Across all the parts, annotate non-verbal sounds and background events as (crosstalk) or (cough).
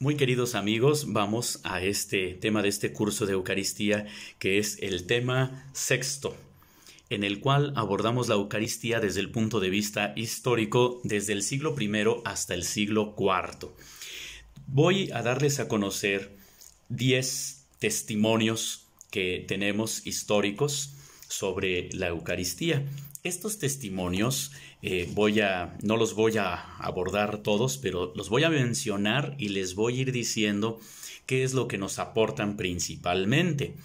Muy queridos amigos, vamos a este tema de este curso de Eucaristía, que es el tema sexto, en el cual abordamos la Eucaristía desde el punto de vista histórico, desde el siglo I hasta el siglo IV. Voy a darles a conocer 10 testimonios que tenemos históricos sobre la Eucaristía. Estos testimonios eh, voy a, no los voy a abordar todos, pero los voy a mencionar y les voy a ir diciendo qué es lo que nos aportan principalmente,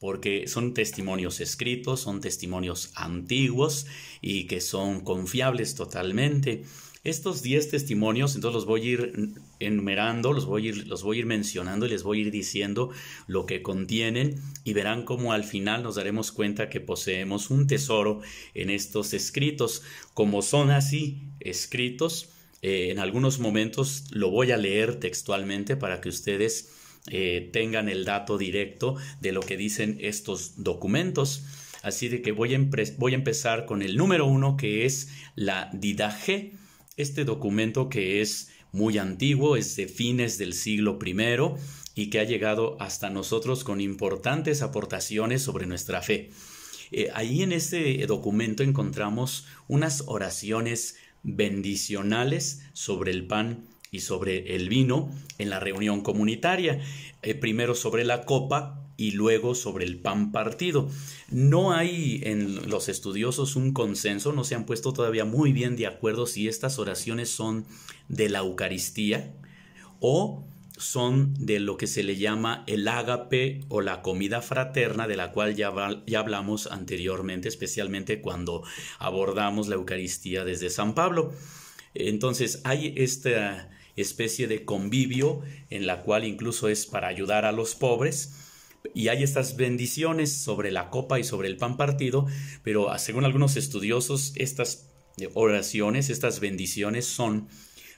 porque son testimonios escritos, son testimonios antiguos y que son confiables totalmente. Estos 10 testimonios, entonces los voy a ir enumerando, los voy a ir, los voy a ir mencionando y les voy a ir diciendo lo que contienen y verán cómo al final nos daremos cuenta que poseemos un tesoro en estos escritos. Como son así escritos, eh, en algunos momentos lo voy a leer textualmente para que ustedes eh, tengan el dato directo de lo que dicen estos documentos. Así de que voy a, empezar con el número uno que es la didaje este documento que es muy antiguo, es de fines del siglo I y que ha llegado hasta nosotros con importantes aportaciones sobre nuestra fe. Eh, ahí en este documento encontramos unas oraciones bendicionales sobre el pan y sobre el vino en la reunión comunitaria. Eh, primero sobre la copa, y luego sobre el pan partido. No hay en los estudiosos un consenso, no se han puesto todavía muy bien de acuerdo si estas oraciones son de la Eucaristía o son de lo que se le llama el ágape o la comida fraterna, de la cual ya, ya hablamos anteriormente, especialmente cuando abordamos la Eucaristía desde San Pablo. Entonces hay esta especie de convivio en la cual incluso es para ayudar a los pobres, y hay estas bendiciones sobre la copa y sobre el pan partido, pero ah, según algunos estudiosos, estas eh, oraciones, estas bendiciones son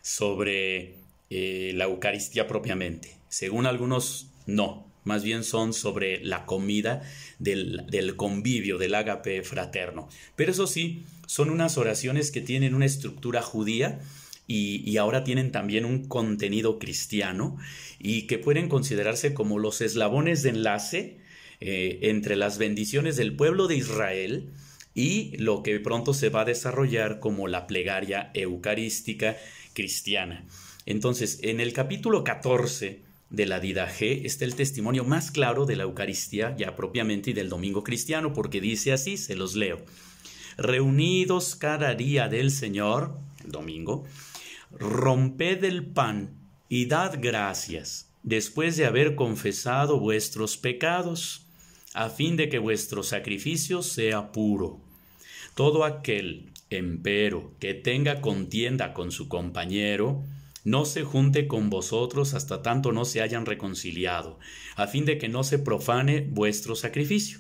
sobre eh, la Eucaristía propiamente. Según algunos, no. Más bien son sobre la comida del, del convivio, del ágape fraterno. Pero eso sí, son unas oraciones que tienen una estructura judía y, ahora tienen también un contenido cristiano y que pueden considerarse como los eslabones de enlace eh, entre las bendiciones del pueblo de Israel y lo que pronto se va a desarrollar como la plegaria eucarística cristiana. Entonces, en el capítulo 14 de la Didaje está el testimonio más claro de la Eucaristía, ya propiamente, y del Domingo Cristiano, porque dice así, se los leo. Reunidos cada día del Señor, el domingo, romped el pan y dad gracias después de haber confesado vuestros pecados, a fin de que vuestro sacrificio sea puro. Todo aquel, empero, que tenga contienda con su compañero, no se junte con vosotros hasta tanto no se hayan reconciliado, a fin de que no se profane vuestro sacrificio.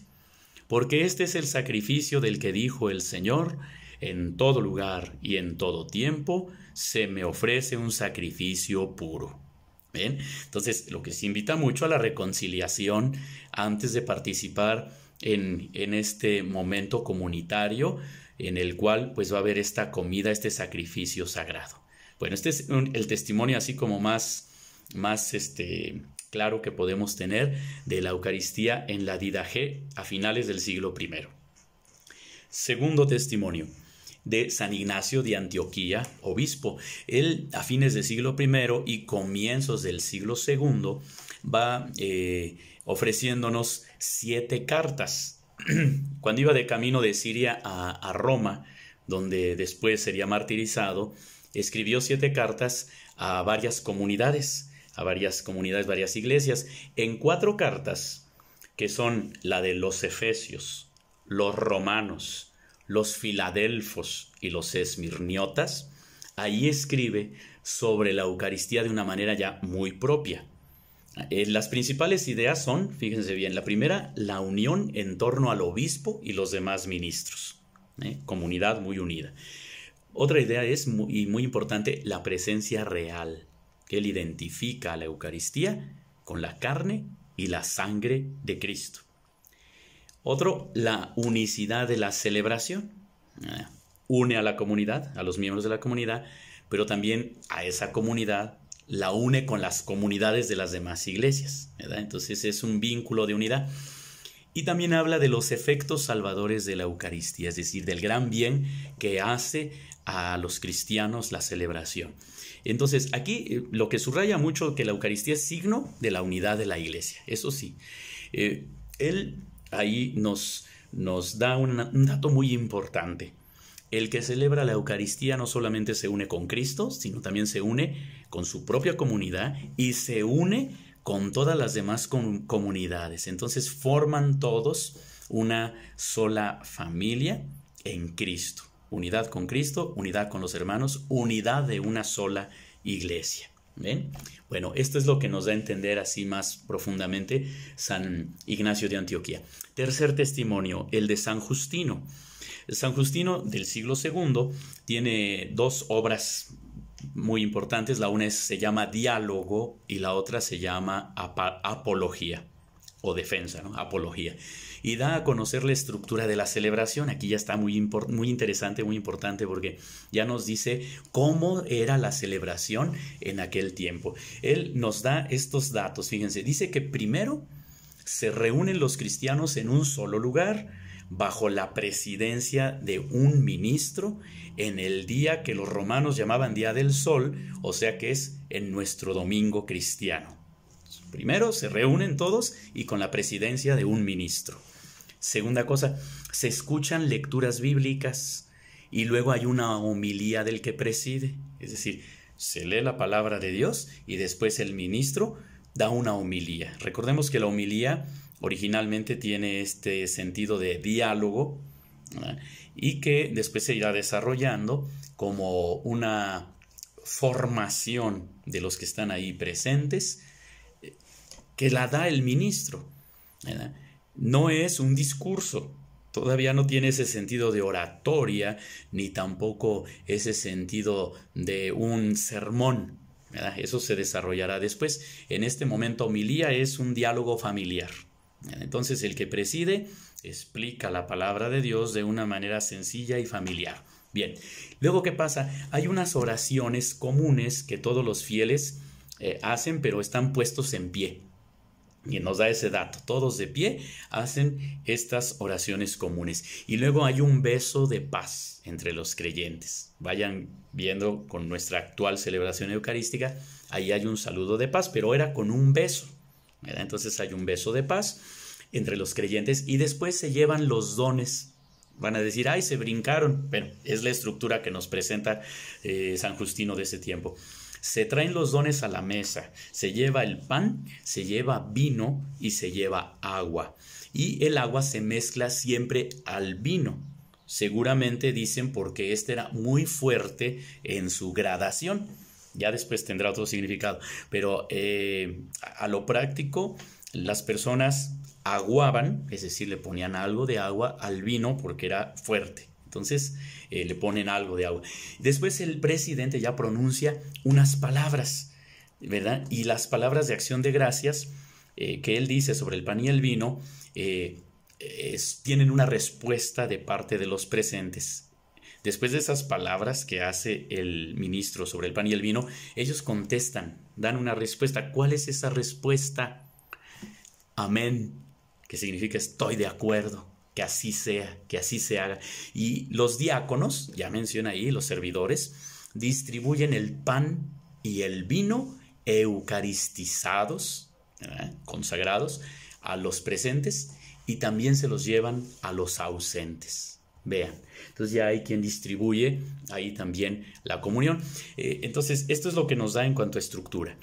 Porque este es el sacrificio del que dijo el Señor, en todo lugar y en todo tiempo, se me ofrece un sacrificio puro. Entonces, lo que se invita mucho a la reconciliación antes de participar en, este momento comunitario en el cual pues va a haber esta comida, este sacrificio sagrado. Bueno, este es el testimonio así como más, más este, claro que podemos tener de la Eucaristía en la G a finales del siglo I. Segundo testimonio de San Ignacio de Antioquía, obispo. Él a fines del siglo I y comienzos del siglo II va eh, ofreciéndonos siete cartas. (clears throat) Cuando iba de camino de Siria a Roma, donde después sería martirizado, escribió siete cartas a varias comunidades, a varias comunidades, varias iglesias, en cuatro cartas, que son la de los Efesios, los romanos, los filadelfos y los esmirniotas, ahí escribe sobre la Eucaristía de una manera ya muy propia. Eh, las principales ideas son, fíjense bien, la primera, la unión en torno al obispo y los demás ministros, ¿eh? comunidad muy unida. Otra idea es, y muy importante, la presencia real, que él identifica a la Eucaristía con la carne y la sangre de Cristo. Otro, la unicidad de la celebración. Ah, une a la comunidad, a los miembros de la comunidad, pero también a esa comunidad la une con las comunidades de las demás iglesias. Entonces es un vínculo de unidad. Y también habla de los efectos salvadores de la Eucaristía, es decir, del gran bien que hace a los cristianos la celebración. Entonces, aquí eh, lo que subraya mucho que la Eucaristía es signo de la unidad de la iglesia, eso sí. Eh, él ahí nos, da un dato muy importante. El que celebra la Eucaristía no solamente se une con Cristo, sino también se une con su propia comunidad y se une con todas las demás comunidades. Entonces forman todos una sola familia en Cristo. Unidad con Cristo, unidad con los hermanos, unidad de una sola iglesia. Bueno, esto es lo que nos da a entender así más profundamente San Ignacio de Antioquía. Tercer testimonio, el de San Justino. San Justino del siglo II tiene dos obras muy importantes. La una se llama Diálogo y la otra se llama Apología o Defensa, ¿no? Apología y da a conocer la estructura de la celebración. Aquí ya está muy, muy interesante, muy importante, porque ya nos dice cómo era la celebración en aquel tiempo. Él nos da estos datos, fíjense, dice que primero se reúnen los cristianos en un solo lugar, bajo la presidencia de un ministro, en el día que los romanos llamaban Día del Sol, o sea que es en nuestro domingo cristiano. Primero se reúnen todos y con la presidencia de un ministro. Segunda cosa, se escuchan lecturas bíblicas y luego hay una homilía del que preside. Es decir, se lee la palabra de Dios y después el ministro da una homilía. Recordemos que la homilía originalmente tiene este sentido de diálogo y que después se irá desarrollando como una formación de los que están ahí presentes eh, que la da el ministro. ¿verdad? no es un discurso, todavía no tiene ese sentido de oratoria, ni tampoco ese sentido de un sermón. Eso se desarrollará después. En este momento, homilía es un diálogo familiar. Entonces, el que preside explica la palabra de Dios de una manera sencilla y familiar. Bien, luego, ¿qué pasa? Hay unas oraciones comunes que todos los fieles eh, hacen, pero están puestos en pie. Y nos da ese dato. Todos de pie hacen estas oraciones comunes. Y luego hay un beso de paz entre los creyentes. Vayan viendo con nuestra actual celebración eucarística, ahí hay un saludo de paz, pero era con un beso. Entonces hay un beso de paz entre los creyentes y después se llevan los dones. Van a decir, ay, se brincaron. pero es la estructura que nos presenta eh, San Justino de ese tiempo se traen los dones a la mesa, se lleva el pan, se lleva vino y se lleva agua. Y el agua se mezcla siempre al vino. Seguramente dicen porque este era muy fuerte en su gradación. Ya después tendrá otro significado. Pero eh, a lo práctico, las personas aguaban, es decir, le ponían algo de agua al vino porque era fuerte. Entonces eh, le ponen algo de agua. Después el presidente ya pronuncia unas palabras, ¿verdad? Y las palabras de acción de gracias eh, que él dice sobre el pan y el vino eh, tienen una respuesta de parte de los presentes. Después de esas palabras que hace el ministro sobre el pan y el vino, ellos contestan, dan una respuesta. ¿Cuál es esa respuesta? Amén, que significa estoy de acuerdo que así sea, que así se haga. Y los diáconos, ya menciona ahí, los servidores, distribuyen el pan y el vino eucaristizados, consagrados, a los presentes y también se los llevan a los ausentes. Vean, entonces ya hay quien distribuye ahí también la comunión. Eh, entonces, esto es lo que nos da en cuanto a estructura.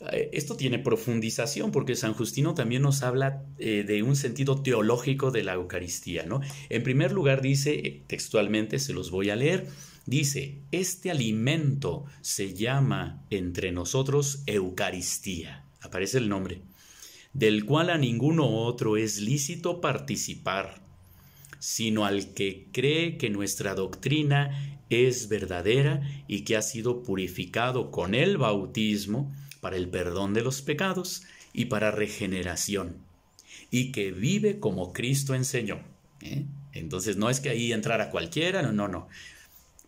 Eh, esto tiene profundización porque San Justino también nos habla eh, de un sentido teológico de la Eucaristía, ¿no? En primer lugar dice, eh, textualmente se los voy a leer, dice, este alimento se llama entre nosotros Eucaristía, aparece el nombre, del cual a ninguno otro es lícito participar, sino al que cree que nuestra doctrina es verdadera y que ha sido purificado con el bautismo, para el perdón de los pecados y para regeneración, y que vive como Cristo enseñó. ¿eh? Entonces no es que ahí entrara cualquiera, no, no, no.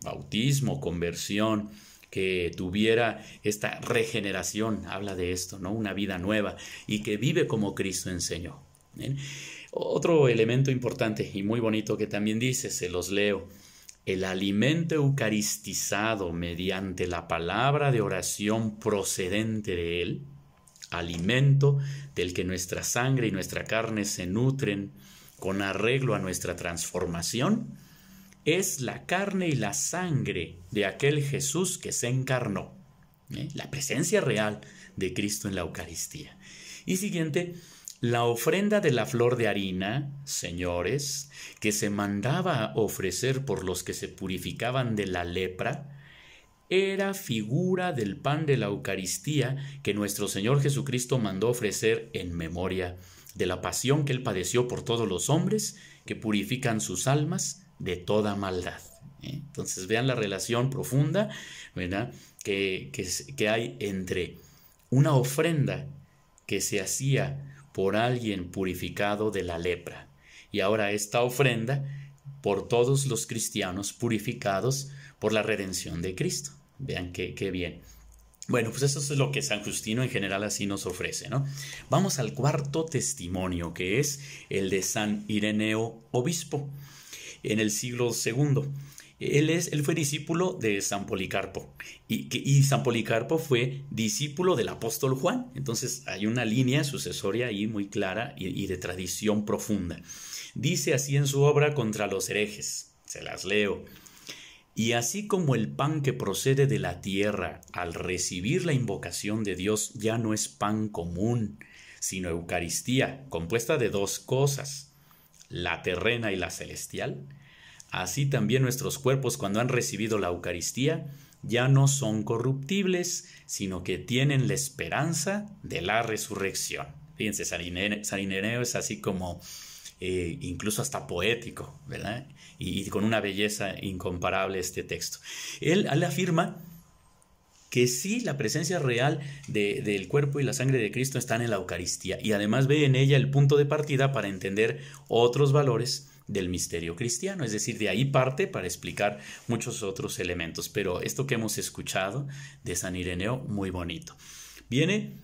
Bautismo, conversión, que tuviera esta regeneración, habla de esto, ¿no? Una vida nueva y que vive como Cristo enseñó. ¿eh? Otro elemento importante y muy bonito que también dice, se los leo el alimento eucaristizado mediante la palabra de oración procedente de Él, alimento del que nuestra sangre y nuestra carne se nutren con arreglo a nuestra transformación, es la carne y la sangre de aquel Jesús que se encarnó, ¿eh? la presencia real de Cristo en la Eucaristía. Y siguiente, la ofrenda de la flor de harina, señores, que se mandaba ofrecer por los que se purificaban de la lepra, era figura del pan de la Eucaristía que nuestro Señor Jesucristo mandó ofrecer en memoria de la pasión que él padeció por todos los hombres que purifican sus almas de toda maldad. ¿eh? Entonces vean la relación profunda ¿verdad? que, que hay entre una ofrenda que se hacía por alguien purificado de la lepra. Y ahora esta ofrenda por todos los cristianos purificados por la redención de Cristo. Vean qué, bien. Bueno, pues eso es lo que San Justino en general así nos ofrece, ¿no? Vamos al cuarto testimonio, que es el de San Ireneo Obispo, en el siglo II. Él, es, él fue discípulo de San Policarpo y, San Policarpo fue discípulo del apóstol Juan. Entonces hay una línea sucesoria ahí muy clara y de tradición profunda. Dice así en su obra Contra los herejes. Se las leo. Y así como el pan que procede de la tierra al recibir la invocación de Dios ya no es pan común, sino Eucaristía, compuesta de dos cosas, la terrena y la celestial, Así también nuestros cuerpos cuando han recibido la Eucaristía ya no son corruptibles, sino que tienen la esperanza de la resurrección. Fíjense, Sarinereo es así como eh, incluso hasta poético, ¿verdad? Y, con una belleza incomparable este texto. Él, afirma que sí, la presencia real del cuerpo y la sangre de Cristo están en la Eucaristía y además ve en ella el punto de partida para entender otros valores del misterio cristiano, es decir, de ahí parte para explicar muchos otros elementos, pero esto que hemos escuchado de San Ireneo, muy bonito. Viene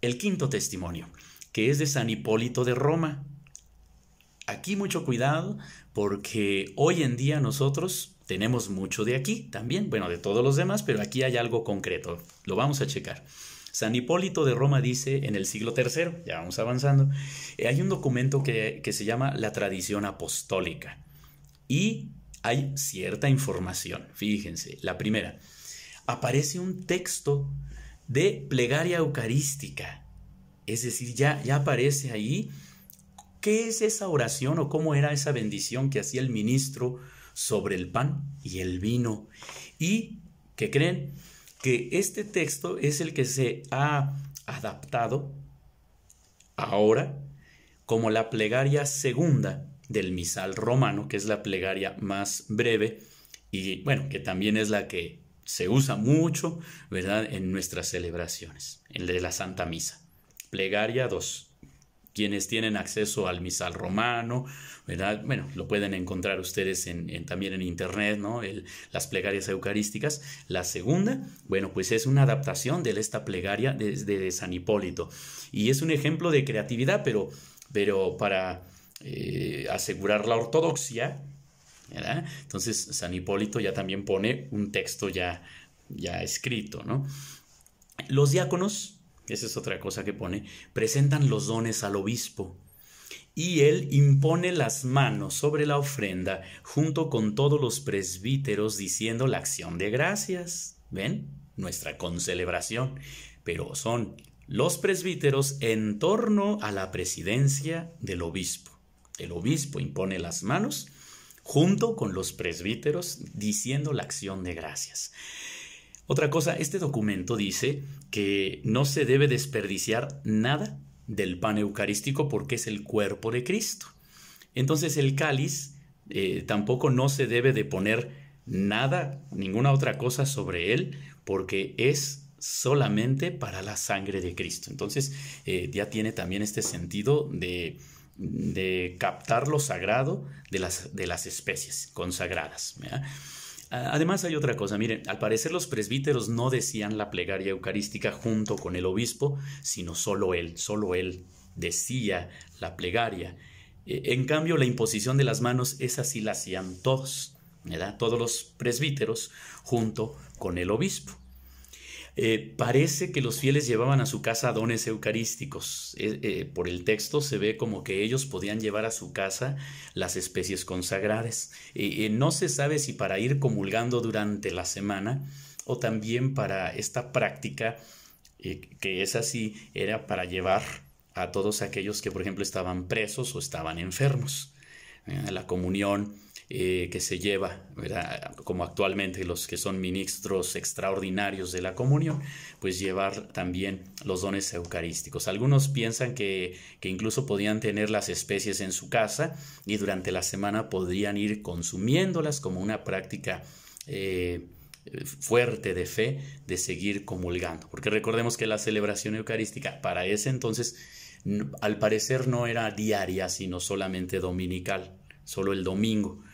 el quinto testimonio, que es de San Hipólito de Roma. Aquí mucho cuidado porque hoy en día nosotros tenemos mucho de aquí también, bueno, de todos los demás, pero aquí hay algo concreto, lo vamos a checar. San Hipólito de Roma dice en el siglo III, ya vamos avanzando, eh, hay un documento que, se llama la tradición apostólica y hay cierta información, fíjense, la primera, aparece un texto de plegaria eucarística, es decir, ya, ya aparece ahí qué es esa oración o cómo era esa bendición que hacía el ministro sobre el pan y el vino y, ¿qué creen? que este texto es el que se ha adaptado ahora como la plegaria segunda del misal romano, que es la plegaria más breve y bueno, que también es la que se usa mucho, ¿verdad?, en nuestras celebraciones, en la Santa Misa. Plegaria 2 quienes tienen acceso al misal romano, ¿verdad? Bueno, lo pueden encontrar ustedes también en internet, ¿no? las plegarias eucarísticas. La segunda, bueno, pues es una adaptación de esta plegaria de, San Hipólito. Y es un ejemplo de creatividad, pero, para eh, asegurar la ortodoxia, Entonces San Hipólito ya también pone un texto ya, ya escrito, ¿no? Los diáconos esa es otra cosa que pone, presentan los dones al obispo. Y él impone las manos sobre la ofrenda junto con todos los presbíteros diciendo la acción de gracias. ¿Ven? Nuestra concelebración. Pero son los presbíteros en torno a la presidencia del obispo. El obispo impone las manos junto con los presbíteros diciendo la acción de gracias. Otra cosa, este documento dice que no se debe desperdiciar nada del pan eucarístico porque es el cuerpo de Cristo. Entonces el cáliz eh, tampoco no se debe de poner nada, ninguna otra cosa sobre él porque es solamente para la sangre de Cristo. Entonces eh, ya tiene también este sentido de, captar lo sagrado de las, de las especies consagradas. Ah, además hay otra cosa, miren, al parecer los presbíteros no decían la plegaria eucarística junto con el obispo, sino solo él, solo él decía la plegaria. E, en cambio, la imposición de las manos, es así la hacían todos, ¿verdad? Todos los presbíteros junto con el obispo. Eh, parece que los fieles llevaban a su casa dones eucarísticos. Eh, eh, por el texto se ve como que ellos podían llevar a su casa las especies consagradas. no se sabe si para ir comulgando durante la semana o también para esta práctica, que es así, era para llevar a todos aquellos que, por ejemplo, estaban presos o estaban enfermos. la comunión eh, que se lleva, como actualmente los que son ministros extraordinarios de la comunión, pues llevar también los dones eucarísticos. Algunos piensan que, incluso podían tener las especies en su casa y durante la semana podrían ir consumiéndolas como una práctica. Eh, fuerte de fe de seguir comulgando. Porque recordemos que la celebración eucarística para ese entonces al parecer no era diaria, sino solamente dominical, solo el domingo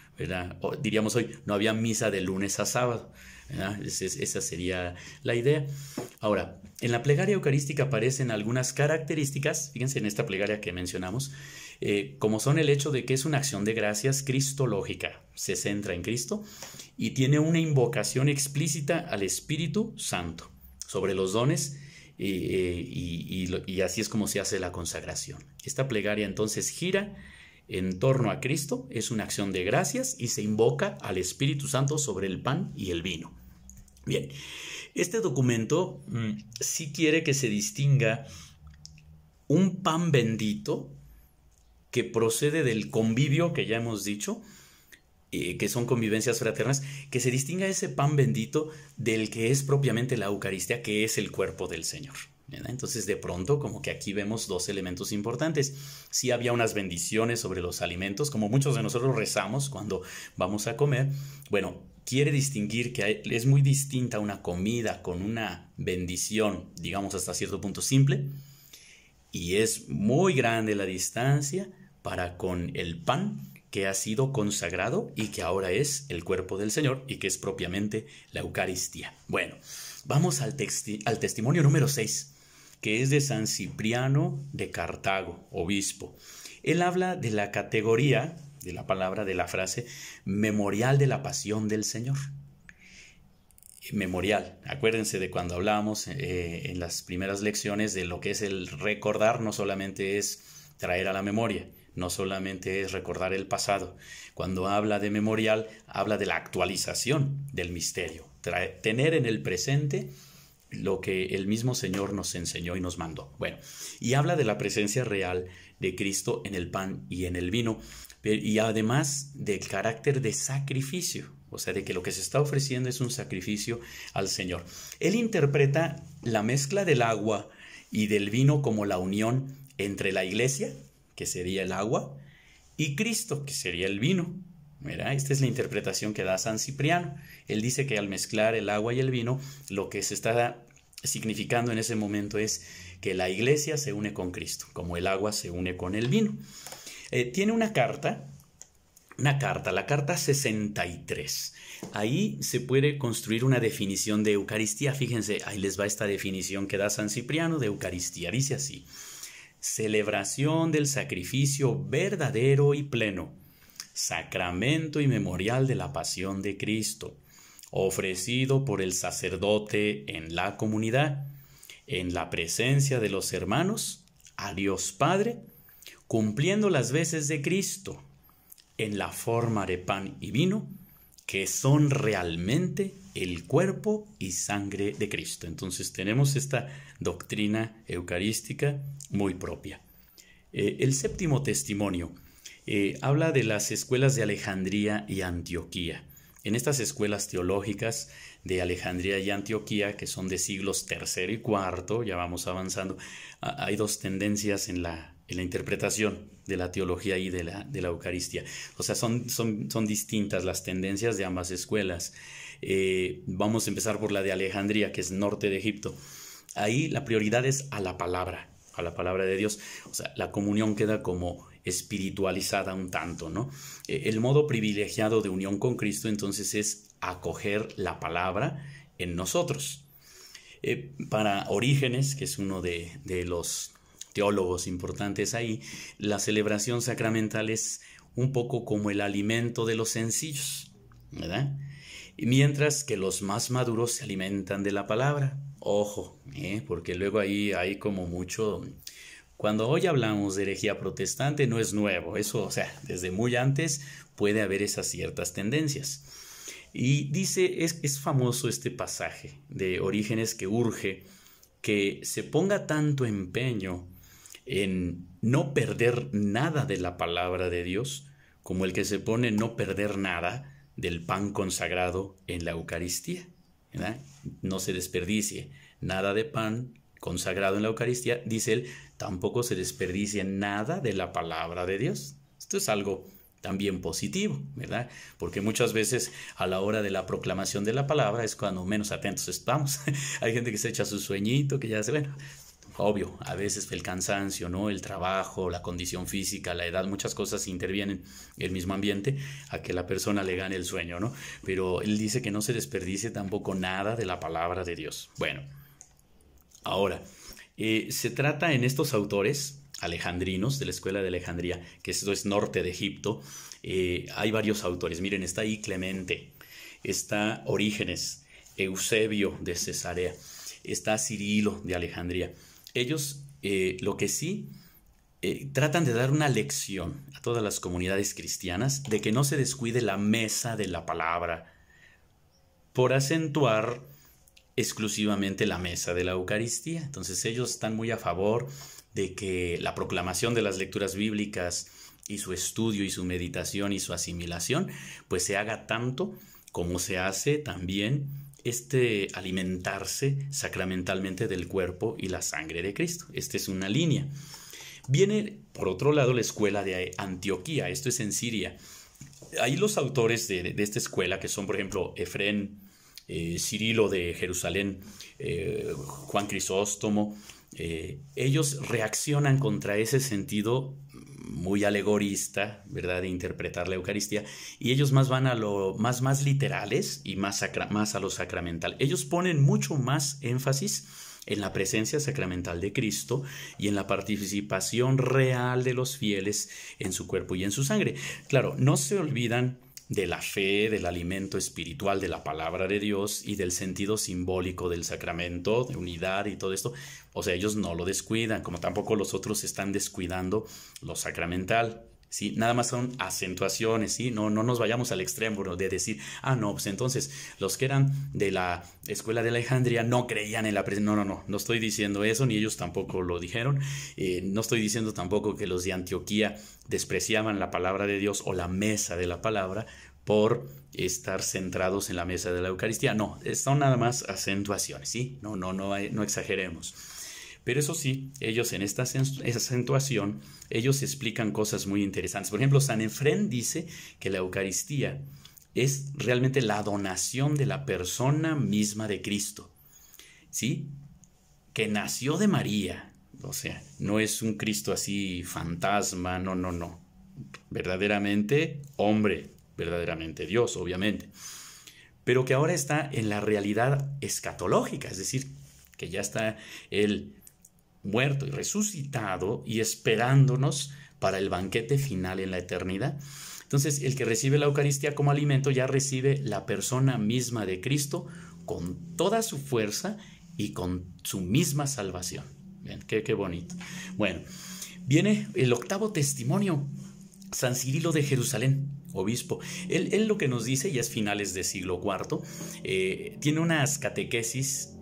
diríamos hoy, no había misa de lunes a sábado. esa sería la idea. Ahora, en la plegaria eucarística aparecen algunas características, fíjense en esta plegaria que mencionamos, eh, como son el hecho de que es una acción de gracias cristológica, se centra en Cristo y tiene una invocación explícita al Espíritu Santo sobre los dones eh, eh, y, así es como se hace la consagración. Esta plegaria entonces gira en torno a Cristo es una acción de gracias y se invoca al Espíritu Santo sobre el pan y el vino. Bien, este documento mm, sí quiere que se distinga un pan bendito que procede del convivio que ya hemos dicho, eh, que son convivencias fraternas, que se distinga ese pan bendito del que es propiamente la Eucaristía, que es el cuerpo del Señor. Entonces de pronto como que aquí vemos dos elementos importantes. si había unas bendiciones sobre los alimentos, como muchos de nosotros rezamos cuando vamos a comer. Bueno, quiere distinguir que es muy distinta una comida con una bendición, digamos hasta cierto punto simple, y es muy grande la distancia para con el pan que ha sido consagrado y que ahora es el cuerpo del Señor y que es propiamente la Eucaristía. Bueno, vamos al, al testimonio número 6 que es de San Cipriano de Cartago, obispo. Él habla de la categoría, de la palabra, de la frase, memorial de la pasión del Señor. Memorial. Acuérdense de cuando hablamos eh, en las primeras lecciones de lo que es el recordar, no solamente es traer a la memoria, no solamente es recordar el pasado. Cuando habla de memorial, habla de la actualización del misterio, tener en el presente lo que el mismo Señor nos enseñó y nos mandó. Bueno, y habla de la presencia real de Cristo en el pan y en el vino, y además del carácter de sacrificio, o sea, de que lo que se está ofreciendo es un sacrificio al Señor. Él interpreta la mezcla del agua y del vino como la unión entre la iglesia, que sería el agua, y Cristo, que sería el vino esta es la interpretación que da San Cipriano. Él dice que al mezclar el agua y el vino, lo que se está significando en ese momento es que la iglesia se une con Cristo, como el agua se une con el vino. Eh, tiene una carta, una carta, la carta 63. Ahí se puede construir una definición de Eucaristía. Fíjense, ahí les va esta definición que da San Cipriano de Eucaristía. Dice así, celebración del sacrificio verdadero y pleno sacramento y memorial de la pasión de Cristo, ofrecido por el sacerdote en la comunidad, en la presencia de los hermanos, a Dios Padre, cumpliendo las veces de Cristo, en la forma de pan y vino, que son realmente el cuerpo y sangre de Cristo. Entonces tenemos esta doctrina eucarística muy propia. Eh, el séptimo testimonio eh, habla de las escuelas de Alejandría y Antioquía. En estas escuelas teológicas de Alejandría y Antioquía, que son de siglos tercero y cuarto, ya vamos avanzando, hay dos tendencias en la, en la interpretación de la teología y de la, de la Eucaristía. O sea, son, son, son, distintas las tendencias de ambas escuelas. Eh, vamos a empezar por la de Alejandría, que es norte de Egipto. Ahí la prioridad es a la palabra, a la palabra de Dios. O sea, la comunión queda como espiritualizada un tanto, ¿no? E, el modo privilegiado de unión con Cristo entonces es acoger la palabra en nosotros. E, para Orígenes, que es uno de, los teólogos importantes ahí, la celebración sacramental es un poco como el alimento de los sencillos, ¿verdad? Mientras que los más maduros se alimentan de la palabra. Ojo, ¿eh? porque luego ahí hay como mucho cuando hoy hablamos de herejía protestante no es nuevo, eso, o sea, desde muy antes puede haber esas ciertas tendencias. Y dice, es, es famoso este pasaje de Orígenes que urge que se ponga tanto empeño en no perder nada de la palabra de Dios, como el que se pone no perder nada del pan consagrado en la Eucaristía. No se desperdicie nada de pan consagrado en la Eucaristía, dice él, tampoco se desperdicia nada de la palabra de Dios. Esto es algo también positivo, ¿verdad? Porque muchas veces a la hora de la proclamación de la palabra es cuando menos atentos estamos. (laughs) Hay gente que se echa su sueñito, que ya se, bueno, obvio, a veces el cansancio, ¿no? El trabajo, la condición física, la edad, muchas cosas intervienen el mismo ambiente a que la persona le gane el sueño, ¿no? Pero él dice que no se desperdicie tampoco nada de la palabra de Dios. Bueno, Ahora, eh, se trata en estos autores alejandrinos de la escuela de Alejandría, que esto es norte de Egipto, eh, hay varios autores. Miren, está ahí Clemente, está Orígenes, Eusebio de Cesarea, está Cirilo de Alejandría. Ellos eh, lo que sí tratan de dar una lección a todas las comunidades cristianas de que no se descuide la mesa de la palabra por acentuar exclusivamente la mesa de la Eucaristía. Entonces ellos están muy a favor de que la proclamación de las lecturas bíblicas y su estudio y su meditación y su asimilación, pues se haga tanto como se hace también este alimentarse sacramentalmente del cuerpo y la sangre de Cristo. Esta es una línea. Viene, por otro lado, la escuela de Antioquía, esto es en Siria. Ahí los autores de, de esta escuela, que son, por ejemplo, Efrén eh, Cirilo de Jerusalén, eh, Juan Crisóstomo, eh, ellos reaccionan contra ese sentido muy alegorista, ¿verdad?, de interpretar la Eucaristía, y ellos más van a lo más, más literales y más, más a lo sacramental. Ellos ponen mucho más énfasis en la presencia sacramental de Cristo y en la participación real de los fieles en su cuerpo y en su sangre. Claro, no se olvidan de la fe, del alimento espiritual, de la palabra de Dios y del sentido simbólico del sacramento, de unidad y todo esto. O sea, ellos no lo descuidan, como tampoco los otros están descuidando lo sacramental. Nada más son acentuaciones, ¿sí? No, no nos vayamos al extremo de decir, ah, no, pues entonces los que eran de la escuela de Alejandría no creían en la presencia. No, no, no, no estoy diciendo eso, ni ellos tampoco lo dijeron. Eh, no estoy diciendo tampoco que los de Antioquía despreciaban la palabra de Dios o la mesa de la palabra por estar centrados en la mesa de la Eucaristía. No, son nada más acentuaciones, ¿sí? No, no, no, no exageremos. Pero eso sí, ellos en esta acentuación, ellos explican cosas muy interesantes. Por ejemplo, San Efrén dice que la Eucaristía es realmente la donación de la persona misma de Cristo. ¿Sí? Que nació de María. O sea, no es un Cristo así fantasma, no, no, no. Verdaderamente hombre, verdaderamente Dios, obviamente. Pero que ahora está en la realidad escatológica, es decir, que ya está el muerto y resucitado y esperándonos para el banquete final en la eternidad. Entonces, el que recibe la Eucaristía como alimento ya recibe la persona misma de Cristo con toda su fuerza y con su misma salvación. Bien, qué, bonito. Bueno, viene el octavo testimonio, San Cirilo de Jerusalén, obispo. Él, lo que nos dice, ya es finales del siglo IV, eh, tiene unas catequesis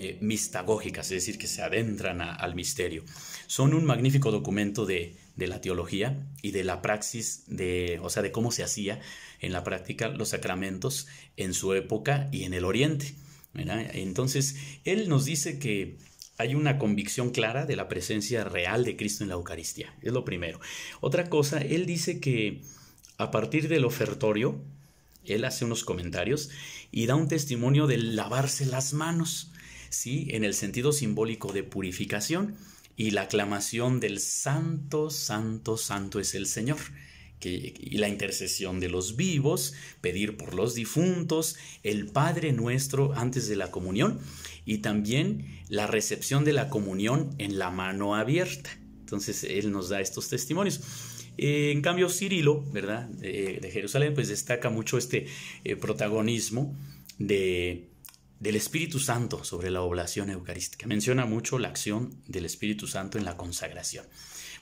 eh, mistagógicas, es decir, que se adentran al misterio. Son un magnífico documento de, la teología y de la praxis, de, o sea, de cómo se hacía en la práctica los sacramentos en su época y en el Oriente. Entonces, él nos dice que hay una convicción clara de la presencia real de Cristo en la Eucaristía. Es lo primero. Otra cosa, él dice que a partir del ofertorio, él hace unos comentarios y da un testimonio de lavarse las manos. ¿sí? en el sentido simbólico de purificación y la aclamación del Santo, Santo, Santo es el Señor. y la intercesión de los vivos, pedir por los difuntos, el Padre nuestro antes de la comunión y también la recepción de la comunión en la mano abierta. Entonces Él nos da estos testimonios. Eh, en cambio, Cirilo, ¿verdad? de Jerusalén, pues destaca mucho este eh, protagonismo de, del Espíritu Santo sobre la oblación eucarística. Menciona mucho la acción del Espíritu Santo en la consagración.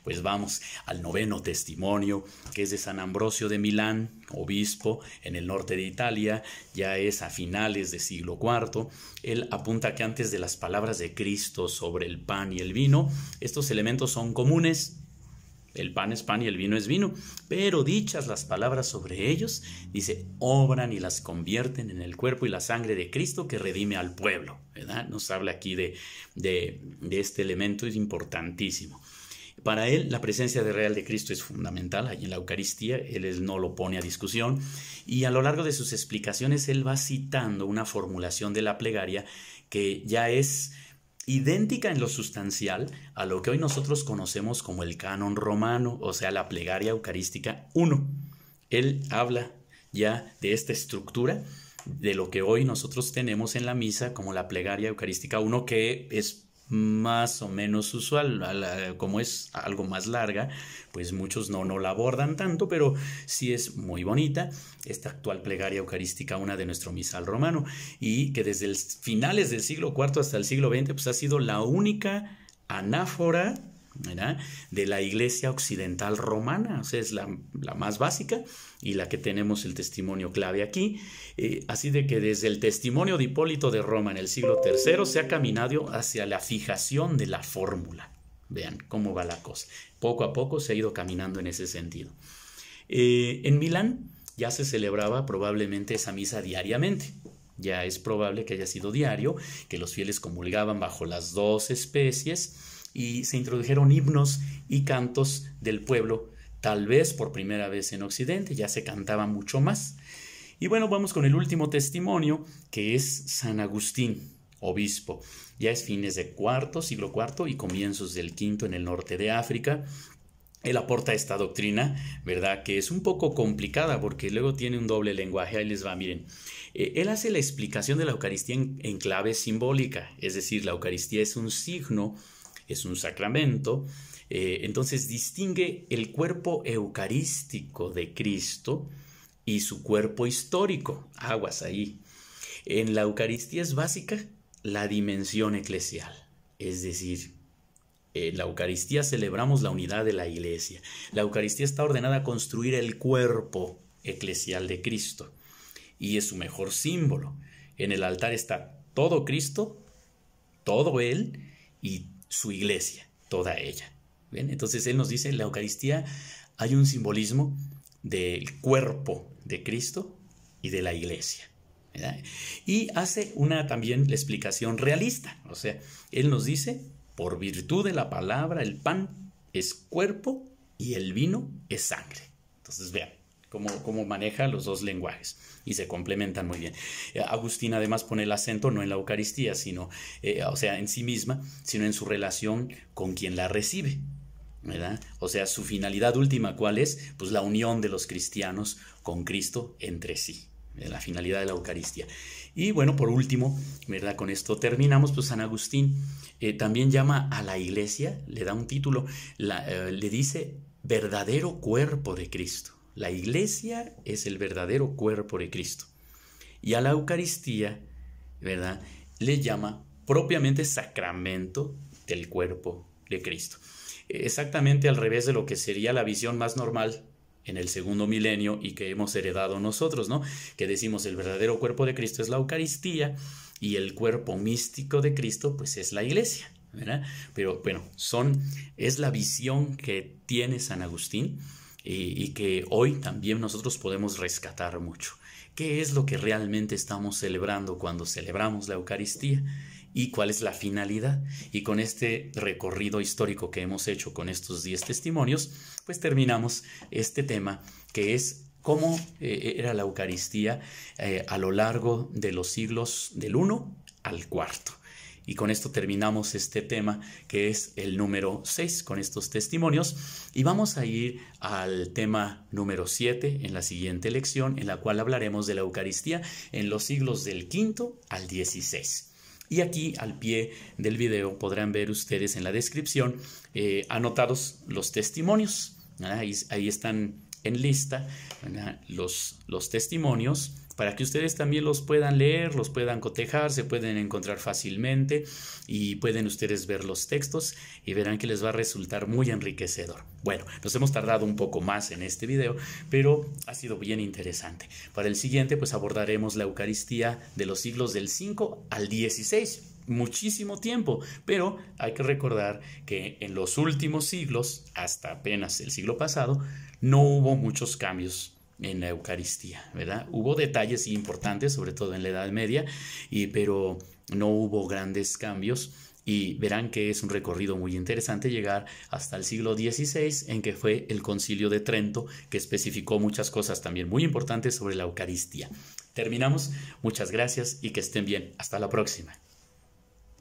Pues vamos al noveno testimonio, que es de San Ambrosio de Milán, obispo en el norte de Italia, ya es a finales del siglo IV. Él apunta que antes de las palabras de Cristo sobre el pan y el vino, estos elementos son comunes el pan es pan y el vino es vino, pero dichas las palabras sobre ellos, dice, obran y las convierten en el cuerpo y la sangre de Cristo que redime al pueblo, Nos habla aquí de, de, este elemento, es importantísimo. Para él, la presencia de real de Cristo es fundamental. Allí en la Eucaristía, él no lo pone a discusión. Y a lo largo de sus explicaciones, él va citando una formulación de la plegaria que ya es idéntica en lo sustancial a lo que hoy nosotros conocemos como el canon romano, o sea, la plegaria eucarística 1. Él habla ya de esta estructura de lo que hoy nosotros tenemos en la misa como la plegaria eucarística 1, que es más o menos usual, como es algo más larga, pues muchos no, no la abordan tanto, pero sí es muy bonita esta actual plegaria eucarística, una de nuestro misal romano, y que desde los finales del siglo IV hasta el siglo XX, pues ha sido la única anáfora de la Iglesia Occidental Romana, o sea, es la, más básica y la que tenemos el testimonio clave aquí. Eh, así de que desde el testimonio de Hipólito de Roma en el siglo III se ha caminado hacia la fijación de la fórmula. Vean cómo va la cosa. Poco a poco se ha ido caminando en ese sentido. Eh, en Milán ya se celebraba probablemente esa misa diariamente. Ya es probable que haya sido diario, que los fieles comulgaban bajo las dos especies y se introdujeron himnos y cantos del pueblo, tal vez por primera vez en Occidente, ya se cantaba mucho más. Y bueno, vamos con el último testimonio, que es San Agustín, obispo. Ya es fines del cuarto, siglo IV y comienzos del quinto en el norte de África. Él aporta esta doctrina, ¿verdad? Que es un poco complicada porque luego tiene un doble lenguaje. Ahí les va, miren. Eh, él hace la explicación de la Eucaristía en clave simbólica, es decir, la Eucaristía es un signo es un sacramento. Eh, entonces distingue el cuerpo eucarístico de Cristo y su cuerpo histórico. Aguas ahí. En la Eucaristía es básica la dimensión eclesial, es decir, en la Eucaristía celebramos la unidad de la iglesia. La Eucaristía está ordenada a construir el cuerpo eclesial de Cristo y es su mejor símbolo. En el altar está todo Cristo, todo Él y todo su iglesia, toda ella. Entonces Él nos dice, en la Eucaristía hay un simbolismo del cuerpo de Cristo y de la iglesia. Y hace una también la explicación realista, o sea, Él nos dice, por virtud de la palabra, el pan es cuerpo y el vino es sangre. Entonces vean, cómo, maneja los dos lenguajes y se complementan muy bien. Eh, Agustín además pone el acento no en la Eucaristía, sino, eh, o sea, en sí misma, sino en su relación con quien la recibe. ¿verdad? O sea, su finalidad última, ¿cuál es? Pues la unión de los cristianos con Cristo entre sí la finalidad de la Eucaristía. Y bueno, por último, ¿verdad? Con esto terminamos, pues San Agustín eh, también llama a la iglesia, le da un título, le dice verdadero cuerpo de Cristo. La iglesia es el verdadero cuerpo de Cristo. Y a la Eucaristía, ¿verdad? Le llama propiamente sacramento del cuerpo de Cristo. Exactamente al revés de lo que sería la visión más normal en el segundo milenio y que hemos heredado nosotros, ¿no? Que decimos el verdadero cuerpo de Cristo es la Eucaristía y el cuerpo místico de Cristo pues es la iglesia, ¿verdad? Pero bueno, son es la visión que tiene San Agustín y, que hoy también nosotros podemos rescatar mucho. ¿Qué es lo que realmente estamos celebrando cuando celebramos la Eucaristía? y cuál es la finalidad. Y con este recorrido histórico que hemos hecho con estos 10 testimonios, pues terminamos este tema que es cómo eh, era la Eucaristía eh, a lo largo de los siglos del 1 al 4. Y con esto terminamos este tema que es el número 6 con estos testimonios. Y vamos a ir al tema número 7 en la siguiente lección en la cual hablaremos de la Eucaristía en los siglos del 5 al 16 Y aquí al pie del video podrán ver ustedes en la descripción eh, anotados los testimonios. Ah, ahí, están en lista los testimonios para que ustedes también los puedan leer, los puedan cotejar, se pueden encontrar fácilmente y pueden ustedes ver los textos y verán que les va a resultar muy enriquecedor. Bueno, nos hemos tardado un poco más en este video, pero ha sido bien interesante. Para el siguiente, pues abordaremos la Eucaristía de los siglos del 5 al 16 muchísimo tiempo, pero hay que recordar que en los últimos siglos, hasta apenas el siglo pasado, no hubo muchos cambios en la Eucaristía, ¿verdad? Hubo detalles importantes, sobre todo en la Edad Media, y, pero no hubo grandes cambios y verán que es un recorrido muy interesante llegar hasta el siglo XVI en que fue el concilio de Trento que especificó muchas cosas también muy importantes sobre la Eucaristía. Terminamos, muchas gracias y que estén bien. Hasta la próxima.